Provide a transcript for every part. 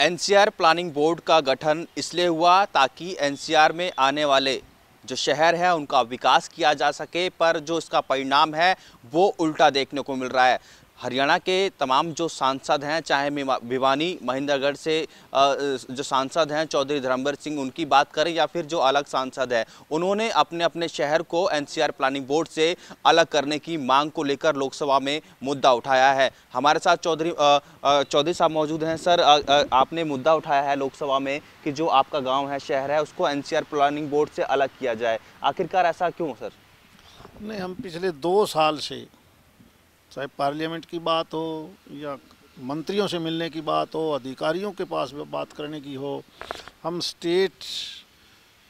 NCR planning board का गठन इसलिए हुआ ताकि एनसीआर में आने वाले जो शहर है उनका विकास किया जा सके पर जो इसका परिणाम है वो उल्टा देखने को मिल रहा है हरियाणा के तमाम जो सांसद हैं चाहे भिवानी महेंद्रगढ़ से जो सांसद हैं चौधरी धर्मवीर सिंह उनकी बात करें या फिर जो अलग सांसद हैं उन्होंने अपने अपने शहर को एनसीआर प्लानिंग बोर्ड से अलग करने की मांग को लेकर लोकसभा में मुद्दा उठाया है हमारे साथ चौधरी चौधरी साहब मौजूद हैं सर आ, आ, आपने मुद्दा उठाया है लोकसभा में कि जो आपका गाँव है शहर है उसको एन प्लानिंग बोर्ड से अलग किया जाए आखिरकार ऐसा क्यों सर नहीं हम पिछले दो साल से चाहे पार्लियामेंट की बात हो या मंत्रियों से मिलने की बात हो अधिकारियों के पास बात करने की हो हम स्टेट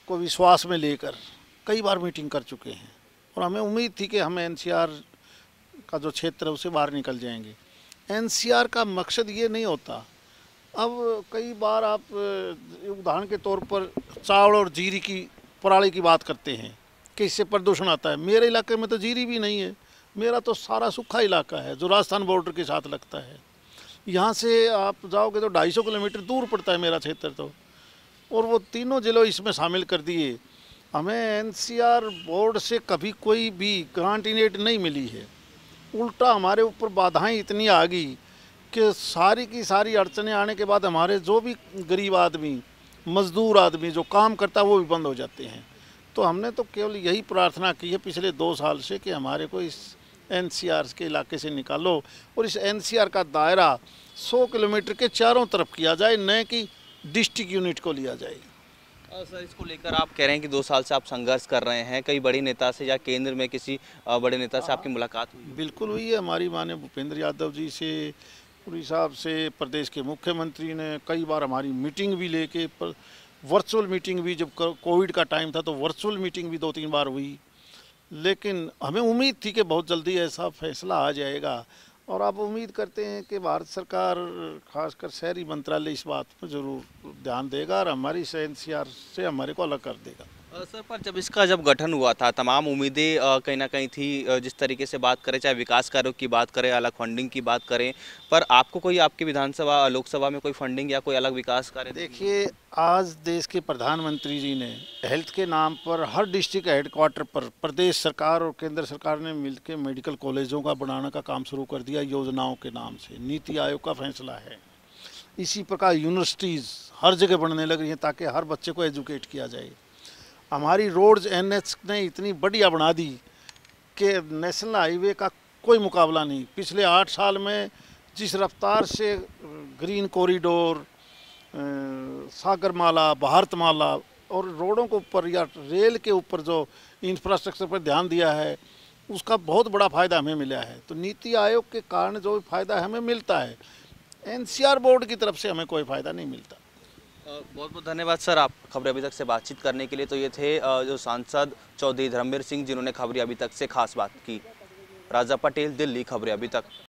को विश्वास में लेकर कई बार मीटिंग कर चुके हैं और हमें उम्मीद थी कि हम एनसीआर का जो क्षेत्र है उसे बाहर निकल जाएंगे एनसीआर का मकसद ये नहीं होता अब कई बार आप उदाहरण के तौर पर चावल और जीरी की पराली की बात करते हैं कि इससे प्रदूषण आता है मेरे इलाके में तो जीरी भी नहीं है मेरा तो सारा सूखा इलाका है जो राजस्थान बॉर्डर के साथ लगता है यहाँ से आप जाओगे तो 250 किलोमीटर दूर पड़ता है मेरा क्षेत्र तो और वो तीनों ज़िलों इसमें शामिल कर दिए हमें एनसीआर बोर्ड से कभी कोई भी ग्रांटिनेट नहीं मिली है उल्टा हमारे ऊपर बाधाएं इतनी आ गई कि सारी की सारी अड़चने आने के बाद हमारे जो भी गरीब आदमी मज़दूर आदमी जो काम करता है वो भी बंद हो जाते हैं तो हमने तो केवल यही प्रार्थना की है पिछले दो साल से कि हमारे को इस एन के इलाके से निकालो और इस एन का दायरा 100 किलोमीटर के चारों तरफ किया जाए न कि डिस्ट्रिक्ट यूनिट को लिया जाए सर इसको लेकर आप कह रहे हैं कि दो साल से आप संघर्ष कर रहे हैं कई बड़े नेता से या केंद्र में किसी बड़े नेता से आपकी मुलाकात हुई बिल्कुल हुई है हमारी माने भूपेंद्र यादव जी से पूरी साहब से प्रदेश के मुख्यमंत्री ने कई बार हमारी मीटिंग भी लेके पर वर्चुअल मीटिंग भी जब कोविड का टाइम था तो वर्चुअल मीटिंग भी दो तीन बार हुई लेकिन हमें उम्मीद थी कि बहुत जल्दी ऐसा फैसला आ जाएगा और आप उम्मीद करते हैं कि भारत सरकार खासकर शहरी मंत्रालय इस बात पर ज़रूर ध्यान देगा और हमारी सी से हमारे को अलग कर देगा सर पर जब इसका जब गठन हुआ था तमाम उम्मीदें कहीं ना कहीं थी जिस तरीके से बात करें चाहे विकास कार्यों की बात करें अलग फंडिंग की बात करें पर आपको कोई आपकी विधानसभा लोकसभा में कोई फंडिंग या कोई अलग विकास कार्य देखिए आज देश के प्रधानमंत्री जी ने हेल्थ के नाम पर हर डिस्ट्रिक्ट हेडक्वार्टर पर प्रदेश सरकार और केंद्र सरकार ने मिल मेडिकल कॉलेजों का बनाने का काम शुरू कर दिया योजनाओं के नाम से नीति आयोग का फैसला है इसी प्रकार यूनिवर्सिटीज़ हर जगह बढ़ने लग रही हैं ताकि हर बच्चे को एजुकेट किया जाए हमारी रोड्स एनएच ने इतनी बढ़िया बना दी कि नेशनल हाईवे का कोई मुकाबला नहीं पिछले आठ साल में जिस रफ्तार से ग्रीन कॉरिडोर सागरमाला भारतमाला और रोडों के ऊपर या रेल के ऊपर जो इंफ्रास्ट्रक्चर पर ध्यान दिया है उसका बहुत बड़ा फ़ायदा हमें मिला है तो नीति आयोग के कारण जो फ़ायदा हमें मिलता है एनसीआर बोर्ड की तरफ से हमें कोई फ़ायदा नहीं मिलता बहुत बहुत धन्यवाद सर आप खबरें अभी तक से बातचीत करने के लिए तो ये थे जो सांसद चौधरी धर्मवीर सिंह जिन्होंने खबरें अभी तक से खास बात की राजा पटेल दिल्ली खबरें अभी तक